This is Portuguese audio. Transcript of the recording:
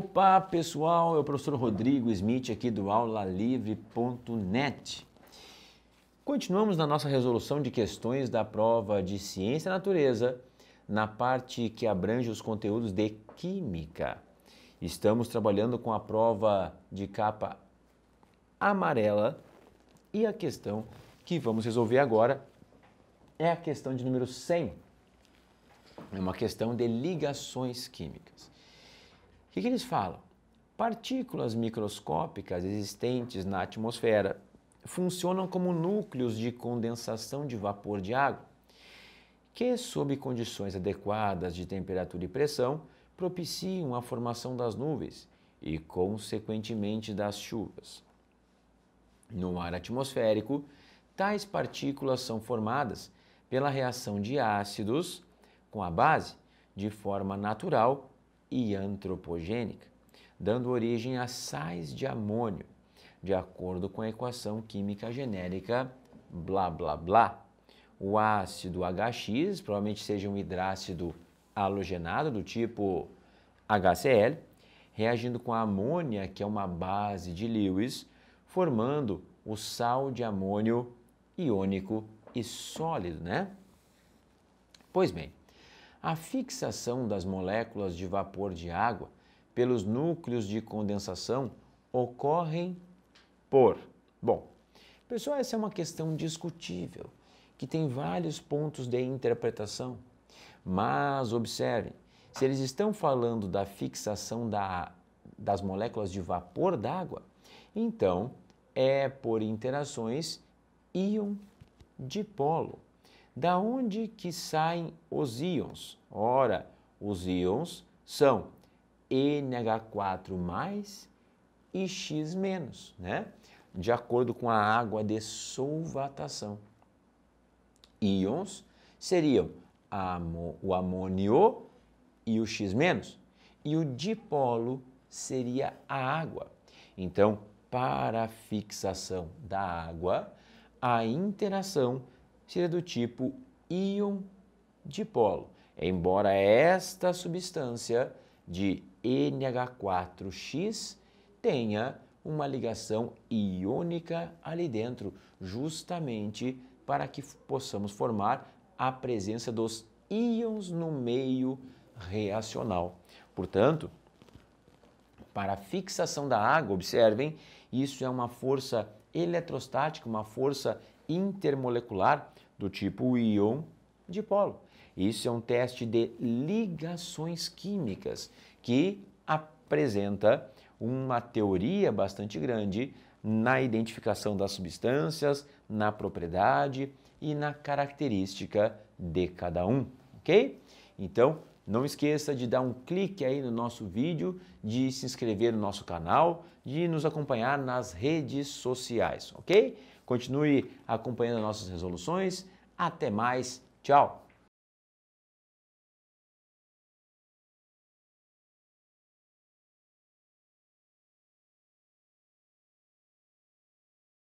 Opa, pessoal, eu é o professor Rodrigo Smith aqui do aulalivre.net. Continuamos na nossa resolução de questões da prova de Ciência e Natureza, na parte que abrange os conteúdos de Química. Estamos trabalhando com a prova de capa amarela e a questão que vamos resolver agora é a questão de número 100. É uma questão de ligações químicas. O que, que eles falam? Partículas microscópicas existentes na atmosfera funcionam como núcleos de condensação de vapor de água, que, sob condições adequadas de temperatura e pressão, propiciam a formação das nuvens e, consequentemente, das chuvas. No ar atmosférico, tais partículas são formadas pela reação de ácidos com a base de forma natural e antropogênica, dando origem a sais de amônio, de acordo com a equação química genérica blá blá blá. O ácido HX provavelmente seja um hidrácido halogenado do tipo HCl, reagindo com a amônia, que é uma base de Lewis, formando o sal de amônio iônico e sólido, né? Pois bem, a fixação das moléculas de vapor de água pelos núcleos de condensação ocorrem por. Bom, pessoal, essa é uma questão discutível que tem vários pontos de interpretação, mas observem, se eles estão falando da fixação da, das moléculas de vapor d'água, então é por interações íon dipolo. Da onde que saem os íons? Ora, os íons são NH4+, e X-, né? De acordo com a água de solvatação. Íons seriam o amônio e o X-, e o dipolo seria a água. Então, para a fixação da água, a interação seria do tipo íon dipolo, embora esta substância de NH4X tenha uma ligação iônica ali dentro, justamente para que possamos formar a presença dos íons no meio reacional. Portanto, para a fixação da água, observem, isso é uma força eletrostática, uma força intermolecular do tipo íon dipolo. Isso é um teste de ligações químicas que apresenta uma teoria bastante grande na identificação das substâncias, na propriedade e na característica de cada um, ok? Então, não esqueça de dar um clique aí no nosso vídeo, de se inscrever no nosso canal, de nos acompanhar nas redes sociais, ok? Continue acompanhando nossas resoluções. Até mais. Tchau.